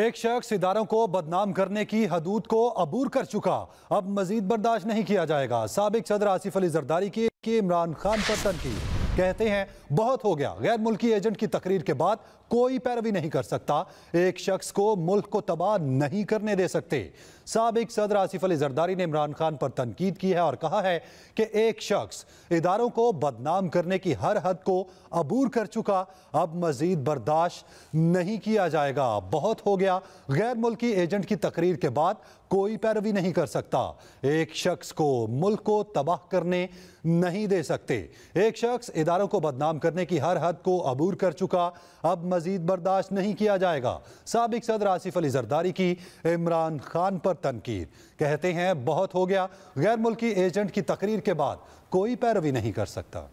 एक शख्स इदारों को बदनाम करने की हदूद को अबूर कर चुका अब मजीद बर्दाश्त नहीं किया जाएगा सबक सदर आसिफ अली जरदारी की इमरान खान पर तनकीद कहते हैं बहुत हो गया गैर मुल्की एजेंट की तकरीर के बाद कोई पैरवी नहीं कर सकता एक शख्स को मुल्क को तबाह नहीं करने दे सकते सबक सदर आसिफ अली जरदारी ने इमरान खान पर तनकीद की है और कहा है कि एक शख्स इदारों को बदनाम करने की हर हद को अबूर कर चुका अब मजीद बर्दाश्त नहीं किया जाएगा बहुत हो गया गैर मुल्की एजेंट की तकरीर के बाद कोई पैरवी नहीं कर सकता एक शख्स को मुल्क को तबाह करने नहीं दे सकते एक शख्स इदारों को बदनाम करने की हर हद को अबूर कर चुका अब मजीद बर्दाश्त नहीं किया जाएगा सबक सदर आसिफ अली जरदारी की इमरान खान पर तनकीद कहते हैं बहुत हो गया गैर मुल्की एजेंट की तकरीर के बाद कोई पैरवी नहीं कर सकता